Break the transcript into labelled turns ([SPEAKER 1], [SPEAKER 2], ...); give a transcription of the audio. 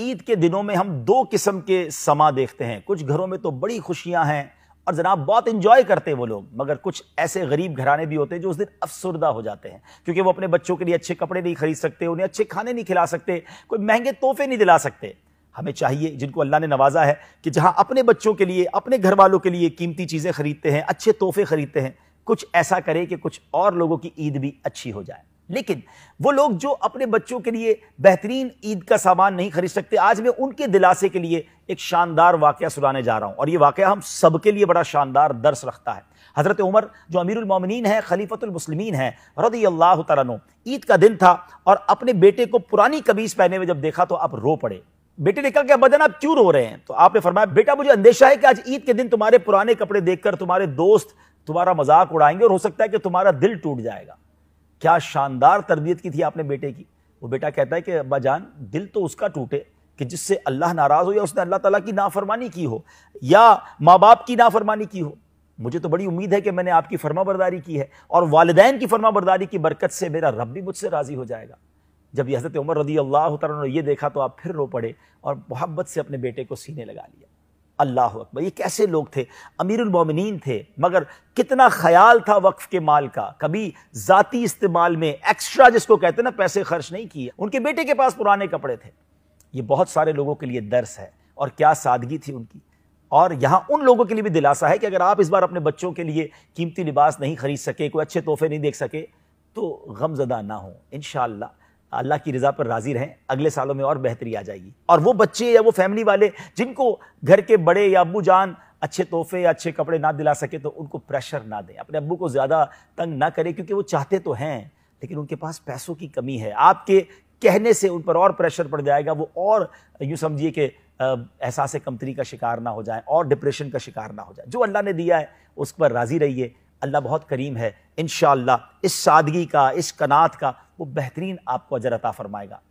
[SPEAKER 1] ईद के दिनों में हम दो किस्म के समा देखते हैं कुछ घरों में तो बड़ी खुशियां हैं और जनाब बहुत इंजॉय करते हैं वो लोग मगर कुछ ऐसे गरीब घराने भी होते हैं जो उस दिन अफसरदा हो जाते हैं क्योंकि वो अपने बच्चों के लिए अच्छे कपड़े नहीं खरीद सकते उन्हें अच्छे खाने नहीं खिला सकते कोई महंगे तोहफे नहीं दिला सकते हमें चाहिए जिनको अल्लाह ने नवाजा है कि जहां अपने बच्चों के लिए अपने घर वालों के लिए कीमती चीज़ें खरीदते हैं अच्छे तोहफे खरीदते हैं कुछ ऐसा करें कि कुछ और लोगों की ईद भी अच्छी हो जाए लेकिन वो लोग जो अपने बच्चों के लिए बेहतरीन ईद का सामान नहीं खरीद सकते आज मैं उनके दिलासे के लिए एक शानदार वाक्य सुनाने जा रहा हूं और ये वाक्य हम सब के लिए बड़ा शानदार दर्स रखता है हज़रत उमर जो अमीरमिन है खलीफतमसलमिन है रदी अल्लाह तु ईद का दिन था और अपने बेटे को पुरानी कमीज़ पहने हुए जब देखा तो आप रो पड़े बेटे ने कहा कि बदन आप क्यों रो रहे हैं तो आपने फरमाया बेटा मुझे अंदेशा है कि आज ईद के दिन तुम्हारे पुराने कपड़े देखकर तुम्हारे दोस्त तुम्हारा मजाक उड़ाएंगे और हो सकता है कि तुम्हारा दिल टूट जाएगा क्या शानदार तरबियत की थी आपने बेटे की वो बेटा कहता है कि अब्बा जान दिल तो उसका टूटे कि जिससे अल्लाह नाराज़ हो या उसने अल्लाह ताला की नाफरमानी की हो या माँ बाप की नाफरमानी की हो मुझे तो बड़ी उम्मीद है कि मैंने आपकी फर्मा बरदारी की है और वालदेन की फर्मा बरदारी की बरकत से मेरा रब भी मुझसे राज़ी हो जाएगा जब हज़रत उमर रदी अल्लाह ने ये देखा तो आप फिर रो पड़े और मोहब्बत से अपने बेटे को सीने लगा लिया अल्लाह अकबर ये कैसे लोग थे अमीरमिन थे मगर कितना ख्याल था वक्फ के माल का कभी ज़ाती इस्तेमाल में एक्स्ट्रा जिसको कहते ना पैसे खर्च नहीं किए उनके बेटे के पास पुराने कपड़े थे ये बहुत सारे लोगों के लिए दर्स है और क्या सादगी थी उनकी और यहाँ उन लोगों के लिए भी दिलासा है कि अगर आप इस बार अपने बच्चों के लिए कीमती लिबास नहीं खरीद सके कोई अच्छे तोहफे नहीं देख सके तो गमजदा ना हो इन अल्लाह की रज़ा पर राज़ी रहें अगले सालों में और बेहतरी आ जाएगी और वो बच्चे या वो फैमिली वाले जिनको घर के बड़े या अबू जान अच्छे तोहफे या अच्छे कपड़े ना दिला सके तो उनको प्रेशर ना दें अपने अबू को ज़्यादा तंग ना करें क्योंकि वो चाहते तो हैं लेकिन उनके पास पैसों की कमी है आपके कहने से उन पर और प्रेशर पड़ जाएगा वो और यूँ समझिए कि एहसास कमतरी का शिकार ना हो जाए और डिप्रेशन का शिकार ना हो जाए जो अल्लाह ने दिया है उस पर राज़ी रहिए अल्लाह बहुत करीम है इन इस सादगी का इस कनात का वो बेहतरीन आपको अजर अता फ़रमाएगा